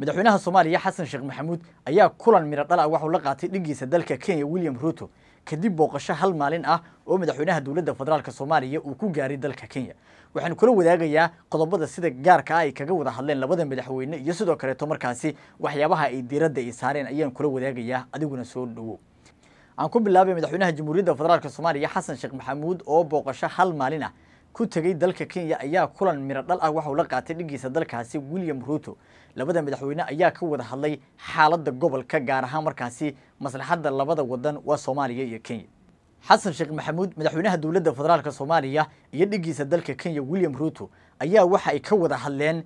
madaxweynaha soomaaliya xasan sheekh maxamuud ayaa kulan miradhala ah waxuu la qaatay dhiggiisa dalka kenya william ruto kadib booqasho hal maalin ah oo madaxweynaha dowladda federaalk soomaaliya uu ku gaaray dalka kenya waxaan kula wadaagayaa qodobada sida gaarka ah ay kaga wada hadleen labada madaxweyne iyo sidoo kaleeto markaasi waxyaabaha ay diiradda ay saareen ayaan kula wadaagayaa adiguna soo dhowow aan ku bilaabay madaxweynaha jamhuuriyadda federaalk soomaaliya xasan sheekh maxamuud oo booqasho hal maalin ah ku tegay dalka kenya ayaa kulan miro dhal ah waxauu la qaatay dhigiisa dalkaasi william ruto labada madaxweyne ayaa ka wada hadlay xaaladda gobolka gaar ahaan markaasi maslaxadda labada wadan waa soomaaliya iyo kenya xasan sheekh maxamuud madaxweynaha dowladda federaalk soomaaliya iyo dhigiisa dalka kenya william ruuto ayaa waxa ay ka wada hadleen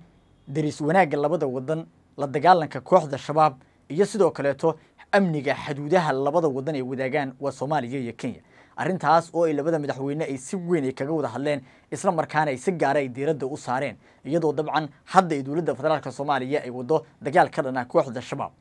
deris wanaagga labada wadan la dagaalanka kooxda shabaab iyo sidoo kaleeto amniga xaduudaha labada wadan ay wadaagaan waa soomaaliya iyo kenya arrintaas oo ay labada madaxweyne ay si weyn ay kaga wada hadleen isla markaana ay si gaara ah ay diiradda u saareen iyadoo dabcan hadda ay dowladda federaalka soomaaliya ay waddo dagaal ka dhanaa kooxda shabaab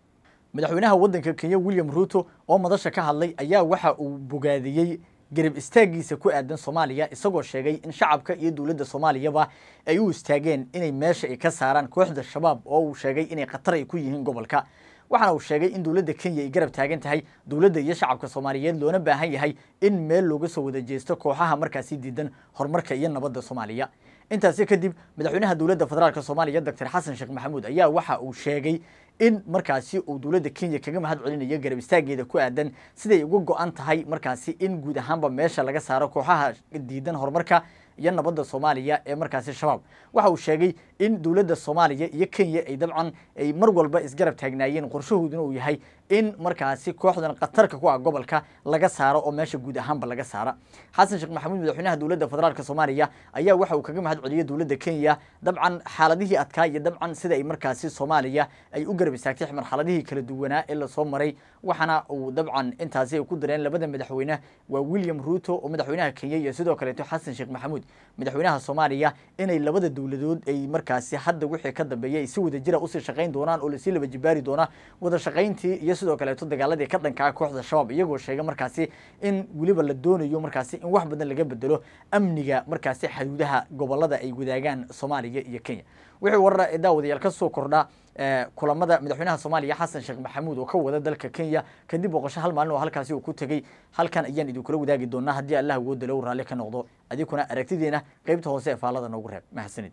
madaxweynaha waddanka kenya william ruuto oo madasha ka hadlay ayaa waxa uu bogaadiyey garab istaaggiisa ku aadan soomaaliya isagoo sheegay in shacabka iyo dowladda soomaaliyaba ay u istaageen inay meesha ay ka saaraan kooxda shabaab oo uu sheegay inay khatar ay ku yihiin gobolka waxaana uu sheegay in dowladda kenya ay garab taagan tahay dowladda iyo shacabka soomaaliyeed loona baahan yahay in meel looga soo wada jeesto kooxaha markaasi diidan horumarka iyo nabadda soomaaliya intaasi kadib madaxweynaha dowladda federaalk soomaaliya doctor xasan sheekh maxamuud ayaa waxa uu sheegay in markaasi uu dowladda kenya kaga mahad celinayo garab istaageeda ku aadan siday uga go-an tahay markaasi in guud ahaanba meesha laga saaro kooxaha diidan horumarka iyo nabadda soomaaliya ee markaasi shabaab waxa uu sheegay in dowladda soomaaliya iyo kenya ay dabcan ay mar walba isgarab taagnaayeen qorshahooduna uu yahay in markaasi kooxdan khatarka ku ah gobolka laga saaro oo meesha guud ahaanba laga saara xasan sheekh maxamuud madaxweynaha dowladda federaalk soomaaliya ayaa waxa uu kaga mahad celiyey dowladda kenya dabcan xaaladihii adkaa iyo dabcan sida ay markaasi soomaaliya ay u garab istaagtay marxaladihii kala duwanaa ee lasoo maray waxaana uu dabcan intaasi ku dareen labada madaxweyne waa William Ruto oo madaxweynaha Kenya iyo sidoo kaleeto Xasan Sheikh Maxamuud madaxweynaha Soomaaliya inay labada dowladood ay markaasi hadda wixii ka dambeeyay si wada jira u sii shaqayn doonaan oo lasii laba jibaari doona wada shaqayntii iyo sidoo kaleeto dagaaladii ka dhanka kooxda shabaab iyagoo sheegay markaasi in weliba la doonayo markaasi in wax badan laga bedelo amniga markaasi xuduudaha gobolada ay wadaagaan Soomaaliya iyo Kenya wixii warar ee daawadayal ka soo kordhaa kulamada madaxweynaha soomaaliya xasan sheekh maxamuud oo ka wada dalka kenya kadib boqosho hal maalin oo uu ku tegey halkan ayaan idinkula wadaagi doonaa haddii allah ugu dalow raalli ka noqdo adikuna aragtideena qeybta hoose ee faalada noogu reeb mahadsanid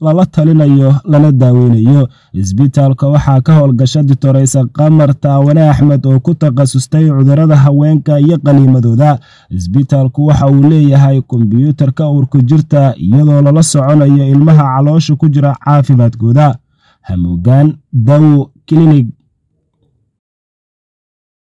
lala talinayo lana daaweynayo isbitaalka waxaa ka howlgasha ditoreysa qamar taawane axmed oo ku takhasustay cudurada haweenka iyo qaliimadooda isbitaalku waxa uu leeyahay kombyuutarka uurku jirta iyadoo lala soconayo ilmaha caloosha ku jira caafimaadkooda hamuugaan dawo kilinig